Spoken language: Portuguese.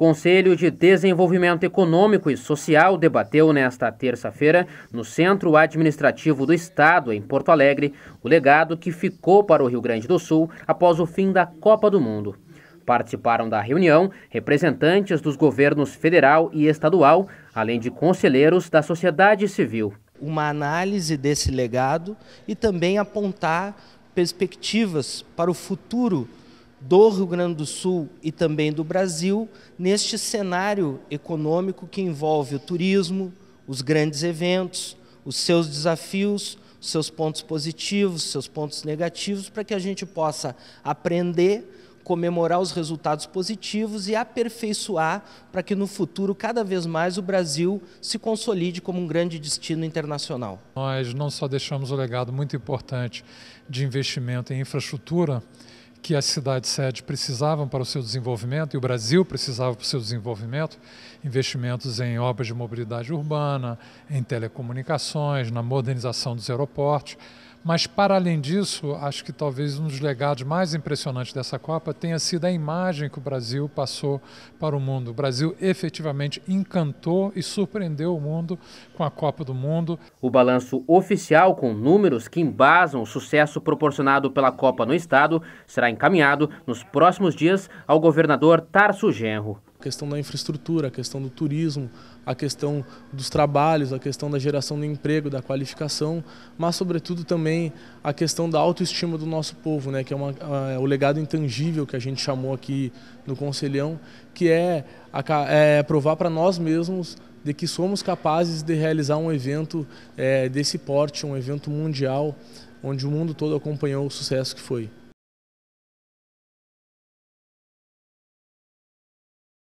Conselho de Desenvolvimento Econômico e Social debateu nesta terça-feira, no Centro Administrativo do Estado, em Porto Alegre, o legado que ficou para o Rio Grande do Sul após o fim da Copa do Mundo. Participaram da reunião representantes dos governos federal e estadual, além de conselheiros da sociedade civil. Uma análise desse legado e também apontar perspectivas para o futuro do Rio Grande do Sul e também do Brasil neste cenário econômico que envolve o turismo, os grandes eventos, os seus desafios, os seus pontos positivos, seus pontos negativos, para que a gente possa aprender, comemorar os resultados positivos e aperfeiçoar para que no futuro, cada vez mais, o Brasil se consolide como um grande destino internacional. Nós não só deixamos o legado muito importante de investimento em infraestrutura, que as cidades-sede precisavam para o seu desenvolvimento e o Brasil precisava para o seu desenvolvimento, investimentos em obras de mobilidade urbana, em telecomunicações, na modernização dos aeroportos. Mas, para além disso, acho que talvez um dos legados mais impressionantes dessa Copa tenha sido a imagem que o Brasil passou para o mundo. O Brasil efetivamente encantou e surpreendeu o mundo com a Copa do Mundo. O balanço oficial, com números que embasam o sucesso proporcionado pela Copa no Estado, será encaminhado nos próximos dias ao governador Tarso Genro a questão da infraestrutura, a questão do turismo, a questão dos trabalhos, a questão da geração do emprego, da qualificação, mas sobretudo também a questão da autoestima do nosso povo, né, que é, uma, é o legado intangível que a gente chamou aqui no Conselhão, que é, é provar para nós mesmos de que somos capazes de realizar um evento é, desse porte, um evento mundial, onde o mundo todo acompanhou o sucesso que foi.